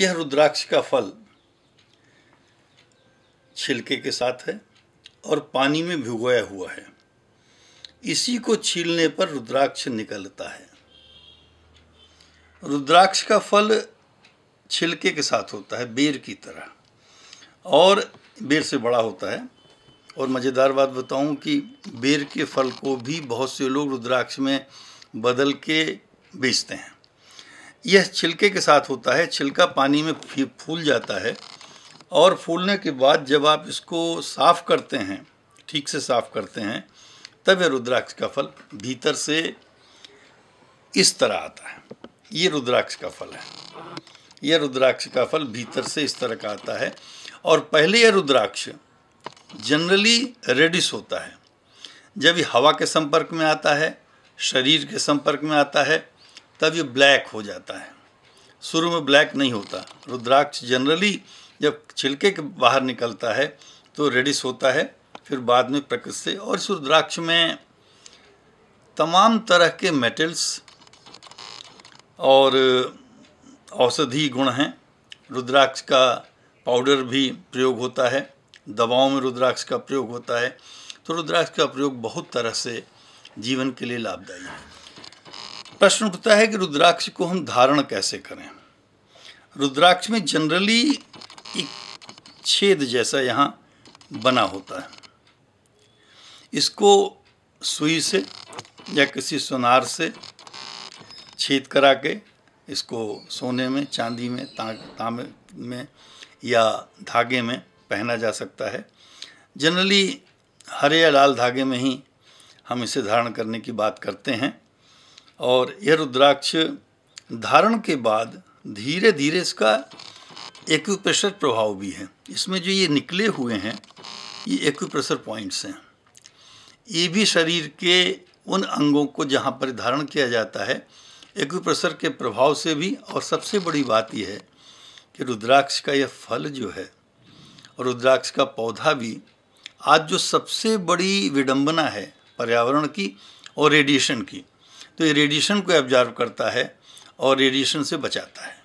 यह रुद्राक्ष का फल छिलके के साथ है और पानी में भिगोया हुआ है इसी को छीलने पर रुद्राक्ष निकलता है रुद्राक्ष का फल छिलके के साथ होता है बेर की तरह और बेर से बड़ा होता है और मज़ेदार बात बताऊं कि बेर के फल को भी बहुत से लोग रुद्राक्ष में बदल के बेचते हैं यह छिलके के साथ होता है छिलका पानी में फूल जाता है और फूलने के बाद जब आप इसको साफ़ करते हैं ठीक से साफ़ करते हैं तब यह रुद्राक्ष का फल भीतर से इस तरह आता है ये रुद्राक्ष का फल है यह रुद्राक्ष का फल भीतर से इस तरह का आता है और पहले यह रुद्राक्ष जनरली रेडिस होता है जब ये हवा के संपर्क में आता है शरीर के संपर्क में आता है तब ये ब्लैक हो जाता है शुरू में ब्लैक नहीं होता रुद्राक्ष जनरली जब छिलके के बाहर निकलता है तो रेडिस होता है फिर बाद में प्रकृति से और इस रुद्राक्ष में तमाम तरह के मेटल्स और औषधि गुण हैं रुद्राक्ष का पाउडर भी प्रयोग होता है दवाओं में रुद्राक्ष का प्रयोग होता है तो रुद्राक्ष का प्रयोग बहुत तरह से जीवन के लिए लाभदायी है प्रश्न उठता है कि रुद्राक्ष को हम धारण कैसे करें रुद्राक्ष में जनरली एक छेद जैसा यहाँ बना होता है इसको सुई से या किसी सोनार से छेद करा के इसको सोने में चांदी में तांबे में या धागे में पहना जा सकता है जनरली हरे या लाल धागे में ही हम इसे धारण करने की बात करते हैं और यह रुद्राक्ष धारण के बाद धीरे धीरे इसका एक्यूप्रेशर प्रभाव भी है इसमें जो ये निकले हुए हैं ये एक्यूप्रेशर पॉइंट्स हैं ये भी शरीर के उन अंगों को जहाँ पर धारण किया जाता है एक्यूप्रेशर के प्रभाव से भी और सबसे बड़ी बात यह है कि रुद्राक्ष का यह फल जो है और रुद्राक्ष का पौधा भी आज जो सबसे बड़ी विडंबना है पर्यावरण की और रेडिएशन की तो ये रेडिएशन को एब्जॉर्व करता है और रेडिएशन से बचाता है